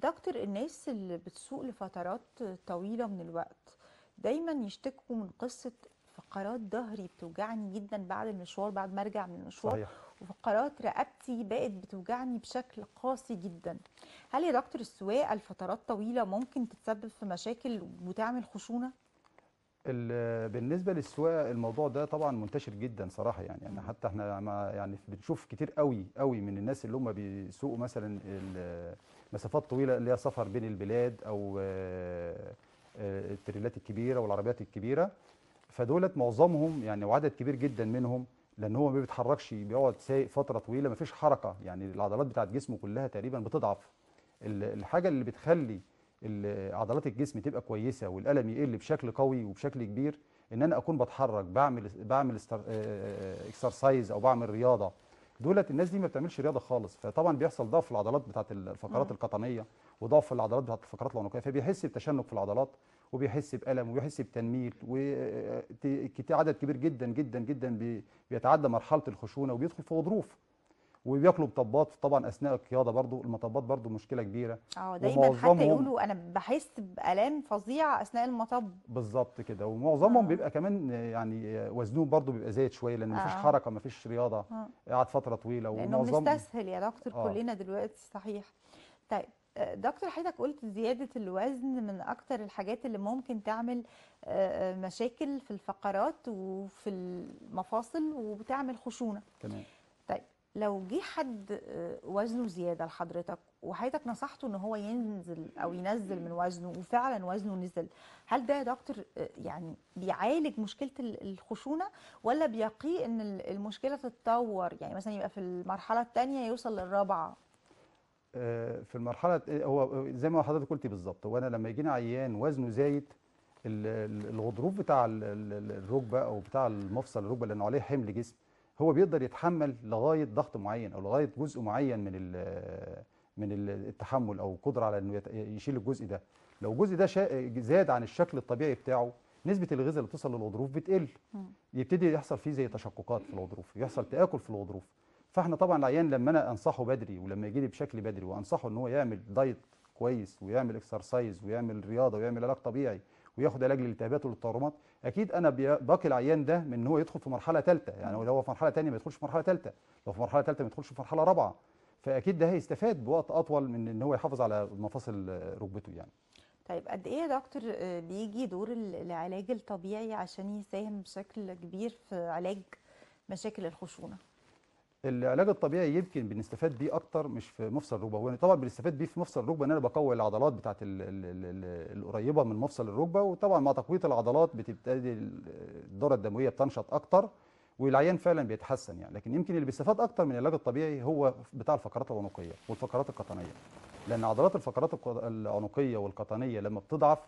دكتور الناس اللي بتسوق لفترات طويلة من الوقت دايما يشتكوا من قصة فقرات ظهري بتوجعني جدا بعد المشوار بعد ما ارجع من المشوار صحيح. وفقرات رقبتي بقت بتوجعني بشكل قاسي جدا هل يا دكتور السواقه لفترات طويله ممكن تتسبب في مشاكل وتعمل خشونه بالنسبه للسواقه الموضوع ده طبعا منتشر جدا صراحه يعني يعني حتى احنا يعني بنشوف كتير قوي قوي من الناس اللي هم بيسوقوا مثلا مسافات طويله اللي هي سفر بين البلاد او آه، آه، التريلات الكبيره والعربيات الكبيره فدولت معظمهم يعني وعدد كبير جدا منهم لان هو ما بيتحركش بيقعد سايق فتره طويله ما فيش حركه يعني العضلات بتاعت جسمه كلها تقريبا بتضعف الحاجه اللي بتخلي عضلات الجسم تبقى كويسه والالم يقل بشكل قوي وبشكل كبير ان انا اكون بتحرك بعمل بعمل اكسرسايز آه، آه، آه، او بعمل رياضه دولت الناس دي ما بتعملش رياضه خالص فطبعا بيحصل ضعف في العضلات بتاعه الفقرات القطنيه وضعف في العضلات بتاعه الفقرات العنقيه فبيحس بتشنج في العضلات وبيحس بالم وبيحس بتنميل وعدد كبير جدا جدا جدا بيتعدى مرحله الخشونه وبيدخل في غضروف وبياكلوا مطبات طبعا اثناء القياده برضو المطبات برضو مشكله كبيره اه دايما حتى يقولوا انا بحس بالام فظيع اثناء المطب بالظبط كده اه. ومعظمهم آه. بيبقى كمان يعني وزنهم برضو بيبقى زايد شويه لان آه. مفيش حركه مفيش رياضه آه. قعد فتره طويله لانه مستسهل يا دكتور آه. كلنا دلوقتي صحيح طيب آه، دكتور حضرتك قلت زيادة الوزن من أكتر الحاجات اللي ممكن تعمل آه، مشاكل في الفقرات وفي المفاصل وبتعمل خشونة تمام لو جه حد آه، وزنه زياده لحضرتك وحضرتك نصحته ان هو ينزل او ينزل من وزنه وفعلا وزنه نزل هل ده يا دكتور آه، يعني بيعالج مشكله الخشونه ولا بيقي ان المشكله تتطور يعني مثلا يبقى في المرحله الثانيه يوصل للرابعه آه، في المرحله هو زي ما حضرتك قلتي بالظبط وانا لما يجينا عيان وزنه زايد الغضروف بتاع الركبه او بتاع المفصل الركبه لانه عليه حمل جسم هو بيقدر يتحمل لغايه ضغط معين او لغايه جزء معين من من التحمل او قدره على انه يشيل الجزء ده لو الجزء ده زاد عن الشكل الطبيعي بتاعه نسبه الغذاء اللي بتوصل للغضروف بتقل يبتدي يحصل فيه زي تشققات في الغضروف يحصل تاكل في الغضروف فاحنا طبعا العيان لما انا انصحه بدري ولما يجي لي بشكل بدري وانصحه ان هو يعمل دايت كويس ويعمل اكسرسايز ويعمل رياضه ويعمل علاج طبيعي وياخد علاج للالتهابات والتورمات اكيد انا باقي العيان ده من ان هو يدخل في مرحله ثالثه يعني لو هو في مرحله ثانيه ما يدخلش في مرحله ثالثه لو في مرحله ثالثه ما يدخلش في مرحله رابعه فاكيد ده هيستفاد بوقت اطول من ان هو يحافظ على مفاصل ركبته يعني طيب قد ايه يا دكتور بيجي دور العلاج الطبيعي عشان يساهم بشكل كبير في علاج مشاكل الخشونه العلاج الطبيعي يمكن بنستفاد بيه اكتر مش في مفصل الركبه هو طبعا بنستفاد بيه في مفصل الركبه ان انا بقوي العضلات بتاعت القريبه من مفصل الركبه وطبعا مع تقويه العضلات بتبتدي الدوره الدمويه بتنشط اكتر والعيان فعلا بيتحسن يعني لكن يمكن اللي بيستفاد اكتر من العلاج الطبيعي هو بتاع الفقرات العنقيه والفقرات القطنيه لان عضلات الفقرات العنقيه والقطنيه لما بتضعف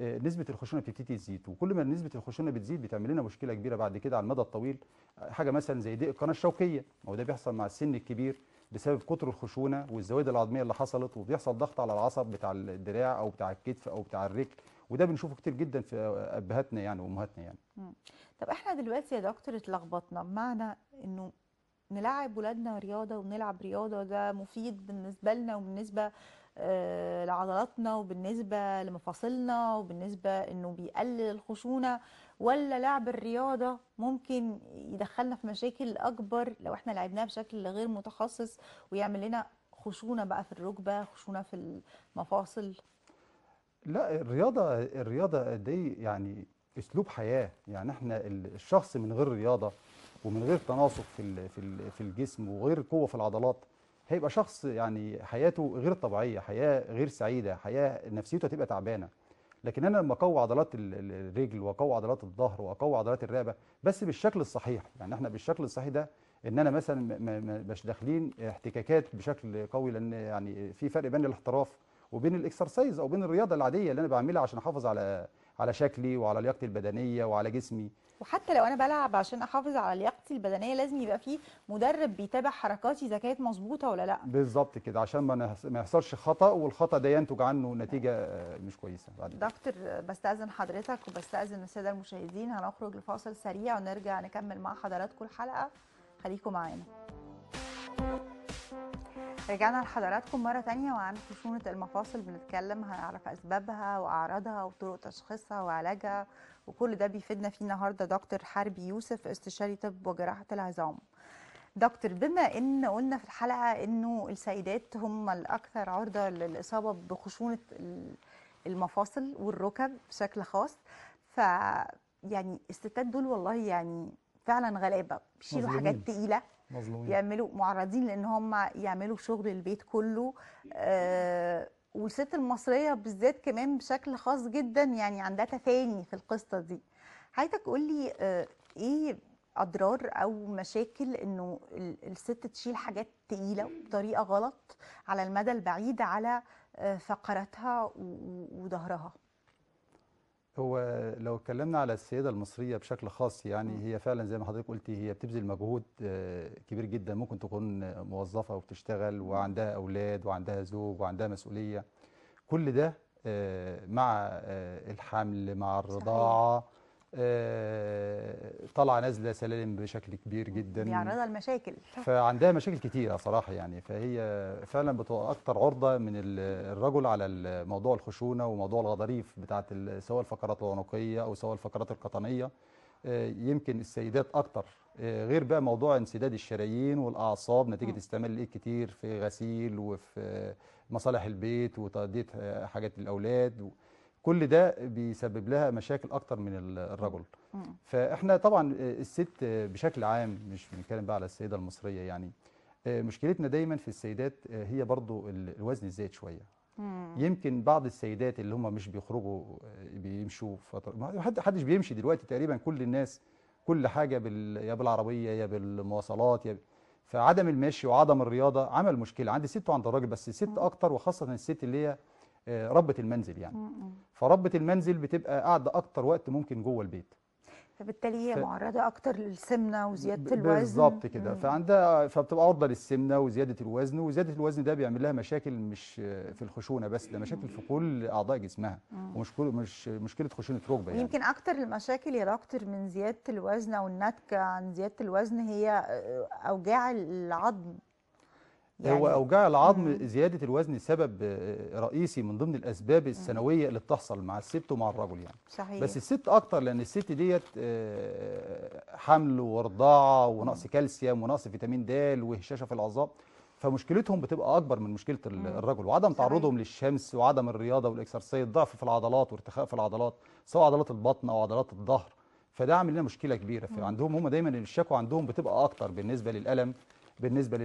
آه، نسبه الخشونه بتبتدي تزيد وكل ما نسبه الخشونه بتزيد بتعمل لنا مشكله كبيره بعد كده على المدى الطويل آه، حاجه مثلا زي ضيق القناه الشوكيه ما هو ده بيحصل مع السن الكبير بسبب كتر الخشونه والزوائد العظميه اللي حصلت وبيحصل ضغط على العصب بتاع الدراع او بتاع الكتف او بتاع الرجل وده بنشوفه كتير جدا في ابهاتنا يعني وامهاتنا يعني طب احنا دلوقتي يا دكتور اتلخبطنا بمعنى انه نلعب ولادنا رياضه ونلعب رياضه ده مفيد بالنسبه لنا وبالنسبه آه، لعضلاتنا وبالنسبة لمفاصلنا وبالنسبة انه بيقلل الخشونة ولا لعب الرياضة ممكن يدخلنا في مشاكل اكبر لو احنا لعبناها بشكل غير متخصص ويعمل لنا خشونة بقى في الركبة خشونة في المفاصل لا الرياضة الرياضة دي يعني اسلوب حياة يعني احنا الشخص من غير رياضة ومن غير تناسق في في الجسم وغير قوة في العضلات هيبقى شخص يعني حياته غير طبيعيه حياه غير سعيده حياه نفسيته هتبقى تعبانه لكن انا لما اقوي عضلات الرجل واقوي عضلات الظهر واقوي عضلات الرقبه بس بالشكل الصحيح يعني احنا بالشكل الصحيح ده ان انا مثلا مش داخلين احتكاكات بشكل قوي لان يعني في فرق بين الاحتراف وبين الاكسرسايز او بين الرياضه العاديه اللي انا بعملها عشان احافظ على على شكلي وعلى لياقتي البدنيه وعلى جسمي وحتى لو انا بلعب عشان احافظ على لياقتي البدنيه لازم يبقى في مدرب بيتابع حركاتي اذا كانت مظبوطه ولا لا بالظبط كده عشان ما ما يحصلش خطا والخطا ده ينتج عنه نتيجه آه، مش كويسه بعد دكتور بستاذن حضرتك وبستاذن الساده المشاهدين هنخرج لفاصل سريع ونرجع نكمل مع حضراتكم الحلقه خليكم معانا رجعنا لحضراتكم مرة تانية وعن خشونة المفاصل بنتكلم هنعرف أسبابها وأعراضها وطرق تشخيصها وعلاجها وكل ده بيفيدنا فيه النهاردة دكتور حربي يوسف استشاري طب وجراحة العظام دكتور بما ان قلنا في الحلقة انه السيدات هم الأكثر عرضة للإصابة بخشونة المفاصل والركب بشكل خاص ف يعني الستات دول والله يعني فعلا غلابه بيشيلوا حاجات تقيله مظلومين يعملوا معرضين لان هم يعملوا شغل البيت كله آه والست المصريه بالذات كمان بشكل خاص جدا يعني عندها تفاني في القصه دي عايزك قول لي آه ايه اضرار او مشاكل انه الست تشيل حاجات تقيله بطريقه غلط على المدى البعيد على آه، فقراتها وظهرها هو لو اتكلمنا على السيدة المصرية بشكل خاص يعني هي فعلا زي ما حضرتك قلتي هي بتبذل مجهود آه، كبير جدا ممكن تكون موظفة وبتشتغل وعندها أولاد وعندها زوج وعندها مسؤولية كل ده آه، مع آه، الحمل مع الرضاعة صحيح. آه، طالعه نازله سلالم بشكل كبير جدا بيعرضها لمشاكل فعندها مشاكل كتيره صراحه يعني فهي فعلا بتبقى اكتر عرضه من الرجل على موضوع الخشونه وموضوع الغضاريف بتاعه سواء الفقرات العنقيه او سواء الفقرات القطنيه آه، يمكن السيدات اكتر آه، غير بقى موضوع انسداد الشرايين والاعصاب نتيجه استعمال الايد كتير في غسيل وفي مصالح البيت وتاديه حاجات الاولاد كل ده بيسبب لها مشاكل اكتر من الرجل فاحنا طبعا آه، الست آه، بشكل عام مش بنتكلم بقى على السيده المصريه يعني آه، مشكلتنا دايما في السيدات هي برضو الوزن الزايد شويه يمكن بعض السيدات اللي هم مش بيخرجوا بيمشوا فتره ما حدش بيمشي دلوقتي تقريبا كل الناس كل حاجه بال... يا بالعربيه يا بالمواصلات يا ب... فعدم المشي وعدم الرياضه عمل مشكله عند الست وعند الراجل بس الست اكتر وخاصه الست اللي هي آه، ربة المنزل يعني فربة المنزل بتبقى قاعدة أكتر وقت ممكن جوه البيت فبالتالي هي ف... معرضة أكتر للسمنة وزيادة الوزن بالظبط كده فعندها فبتبقى عرضة للسمنة وزيادة الوزن وزيادة الوزن ده بيعمل لها مشاكل مش في الخشونة بس ده مشاكل في كل أعضاء جسمها ومش كل مش مشكلة خشونة ركبة يعني يمكن أكتر المشاكل يا دكتور من زيادة الوزن أو الناتجة عن زيادة الوزن هي آه، أوجاع العظم يعني هو أوجاع العظم زيادة الوزن سبب رئيسي من ضمن الأسباب السنوية اللي بتحصل مع الست ومع الرجل يعني صحيح. بس الست أكتر لأن الست ديت آه، حمل ورضاعة ونقص كالسيوم ونقص فيتامين د وهشاشة في العظام فمشكلتهم بتبقى أكبر من مشكلة الرجل وعدم تعرضهم للشمس وعدم الرياضة والإكسرسايز ضعف في العضلات وارتخاء في العضلات سواء عضلات البطن أو عضلات الظهر فده عامل لنا مشكلة كبيرة فعندهم هم دايما الشكوى عندهم بتبقى أكتر بالنسبة للألم بالنسبه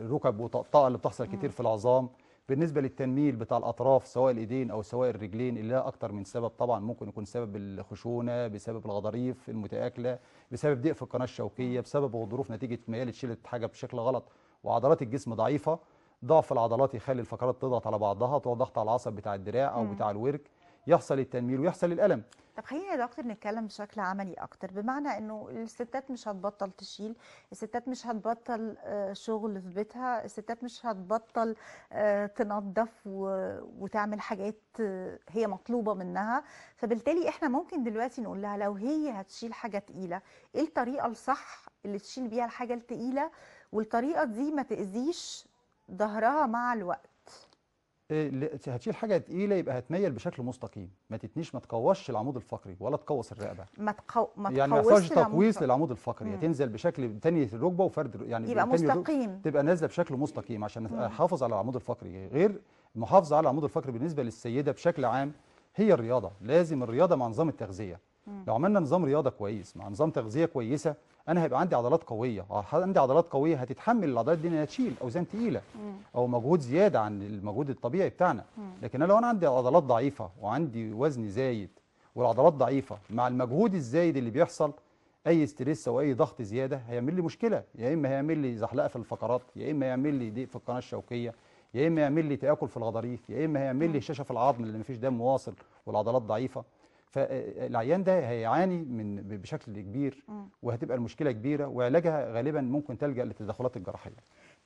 للركب والطاقه اللي بتحصل كتير في العظام بالنسبه للتنميل بتاع الاطراف سواء الايدين او سواء الرجلين اللي لها اكتر من سبب طبعا ممكن يكون سبب الخشونه بسبب الغضاريف المتاكله بسبب ضيق في القناه الشوكيه بسبب الظروف نتيجه ميال شلت حاجه بشكل غلط وعضلات الجسم ضعيفه ضعف العضلات يخلي الفقرات تضغط على بعضها تضغط على العصب بتاع الدراع او بتاع الورك يحصل التنميل ويحصل الألم طب خلينا يا دكتور نتكلم بشكل عملي اكتر بمعنى انه الستات مش هتبطل تشيل الستات مش هتبطل آه، شغل في بيتها الستات مش هتبطل آه، تنظف وتعمل حاجات آه، هي مطلوبه منها فبالتالي احنا ممكن دلوقتي نقول لها لو هي هتشيل حاجه تقيله ايه الطريقه الصح اللي تشيل بيها الحاجه التقيله والطريقه دي ما تاذيش ظهرها مع الوقت آه، هتشيل حاجه تقيله يبقى هتميل بشكل مستقيم ما تتنيش ما تقوش العمود الفقري ولا تقوس الرقبه ما تقو... ما يعني ما تقوش تقويس للعمود الفقري مم. هتنزل بشكل تاني الركبه وفرد يعني يبقى مستقيم تبقى نازله بشكل مستقيم عشان احافظ على العمود الفقري غير المحافظه على العمود الفقري بالنسبه للسيده بشكل عام هي الرياضه لازم الرياضه مع نظام التغذيه لو عملنا نظام رياضه كويس مع نظام تغذيه كويسه انا هيبقى عندي عضلات قويه أه، عندي عضلات قويه هتتحمل العضلات دي انها تشيل اوزان تقيله او مجهود زياده عن المجهود الطبيعي بتاعنا لكن انا لو انا عندي عضلات ضعيفه وعندي وزن زايد والعضلات ضعيفه مع المجهود الزايد اللي بيحصل اي ستريس او اي ضغط زياده هيعمل لي مشكله يا اما هيعمل لي زحلقه في الفقرات يا اما يعمل لي ضيق في القناه الشوكيه يا اما يعمل لي تاكل في الغضاريف يا اما هيعمل لي هشاشه في العظم لان مفيش دم واصل والعضلات ضعيفه فالعيان ده هيعاني من بشكل كبير وهتبقى المشكله كبيره وعلاجها غالبا ممكن تلجا للتدخلات الجراحيه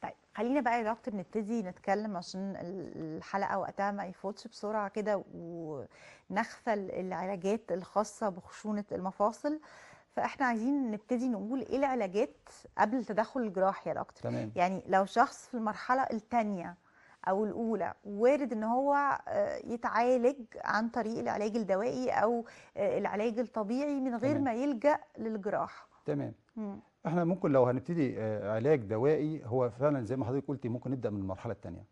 طيب خلينا بقى يا دكتور نبتدي نتكلم عشان الحلقه وقتها ما يفوتش بسرعه كده ونغفل العلاجات الخاصه بخشونه المفاصل فاحنا عايزين نبتدي نقول ايه العلاجات قبل التدخل الجراحي يا دكتور تمام. يعني لو شخص في المرحله الثانيه او الاولى وارد ان هو آه، يتعالج عن طريق العلاج الدوائي او آه، العلاج الطبيعي من غير تمام. ما يلجا للجراحه تمام مم. احنا ممكن لو هنبتدي آه، علاج دوائي هو فعلا زي ما حضرتك قلتي ممكن نبدا من المرحله الثانيه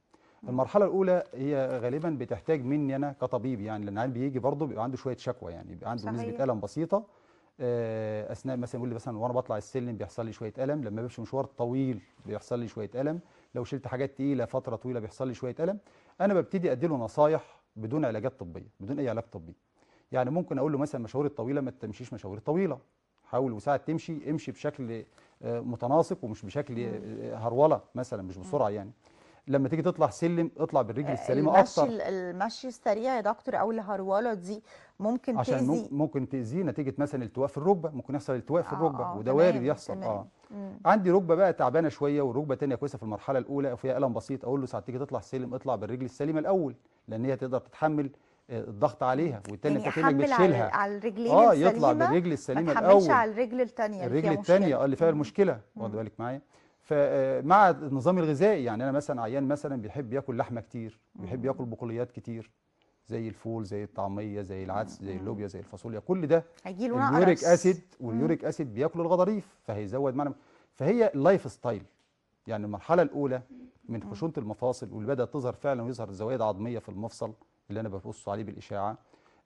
المرحله الاولى هي غالبا بتحتاج مني انا كطبيب يعني لان بيجي برضه بيبقى عنده شويه شكوى يعني بيبقى عنده صحيح. نسبه الم بسيطه اثناء مثلا يقول لي مثلا وانا بطلع السلم بيحصل لي شويه الم لما بمشي مشوار طويل بيحصل لي شويه الم لو شلت حاجات تقيله فتره طويله بيحصل لي شويه الم انا ببتدي ادي له نصايح بدون علاجات طبيه بدون اي علاج طبي يعني ممكن اقول له مثلا مشاوير الطويله ما تمشيش مشاوير طويله حاول وساعة تمشي امشي بشكل آه، متناسق ومش بشكل آه، آه، هروله مثلا مش بسرعه يعني لما تيجي تطلع سلم اطلع بالرجل آه، السليمه اكتر المشي السريع يا دكتور او الهرولة دي ممكن عشان تأذي ممكن تأذيه نتيجة مثلا التواء في الركبة ممكن يحصل التواء في آه، الركبة آه وده وارد يحصل اه مم. عندي ركبة بقى تعبانة شوية والركبة تانية كويسة في المرحلة الأولى أو فيها ألم بسيط أقول له ساعة تيجي تطلع سلم اطلع بالرجل السليمة الأول لأن هي تقدر تتحمل آه، الضغط عليها والتانية يعني كانك بتشيلها على الرجلين اه يطلع بالرجل السليمة الأول ما تحملش على الرجل الثانيه الرجل الثانيه اه اللي فيها المشكلة واخد بالك معايا فمع آه، النظام الغذائي يعني انا مثلا عيان مثلا بيحب ياكل لحمه كتير بيحب ياكل بقوليات كتير زي الفول زي الطعميه زي العدس زي اللوبيا زي الفاصوليا كل ده اليوريك اسيد واليوريك اسيد بياكل الغضاريف فهيزود معنا فهي اللايف ستايل يعني المرحله الاولى من خشونه المفاصل واللي بدات تظهر فعلا ويظهر زوايد عظميه في المفصل اللي انا ببص عليه بالاشعه آه،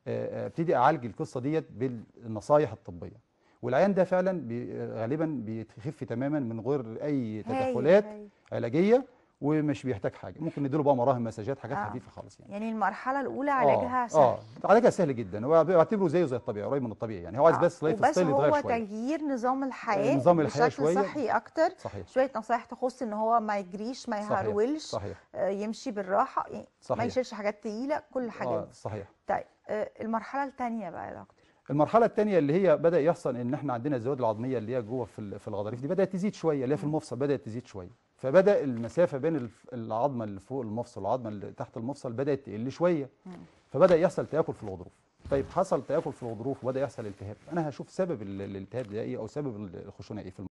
آه، ابتدي اعالج القصه ديت بالنصايح الطبيه والعيان ده فعلا بي غالبا بيخف تماما من غير اي تدخلات علاجيه ومش بيحتاج حاجه ممكن نديله بقى مراهم مساجات حاجات آه. خفيفه خالص يعني يعني المرحله الاولى آه. علاجها آه. سهل اه علاجها سهل جدا هو بيعتبره زيه زي الطبيعي قريب من الطبيعي يعني هو عايز آه. بس لايف ستايل يتغير شويه بس هو تغيير نظام الحياه آه، نظام الحياه بشكل شويه صحي اكتر صحيح. شويه نصايح تخص ان هو ما يجريش ما يهرولش صحيح. صحيح. آه يمشي بالراحه يعني صحيح. ما يشيلش حاجات تقيله كل آه، حاجه آه. صحيح طيب آه المرحله الثانيه بقى يا دكتور المرحله الثانيه اللي هي بدا يحصل ان احنا عندنا الزوائد العظميه اللي هي جوه في في الغضاريف دي بدات تزيد شويه اللي هي في المفصل بدات تزيد شويه فبدا المسافه بين العظمه اللي فوق المفصل والعظمه اللي تحت المفصل بدات تقل شويه فبدا يحصل تاكل في الغضروف طيب حصل تاكل في الغضروف وبدا يحصل التهاب انا هشوف سبب الالتهاب ده ايه او سبب الخشونه ايه في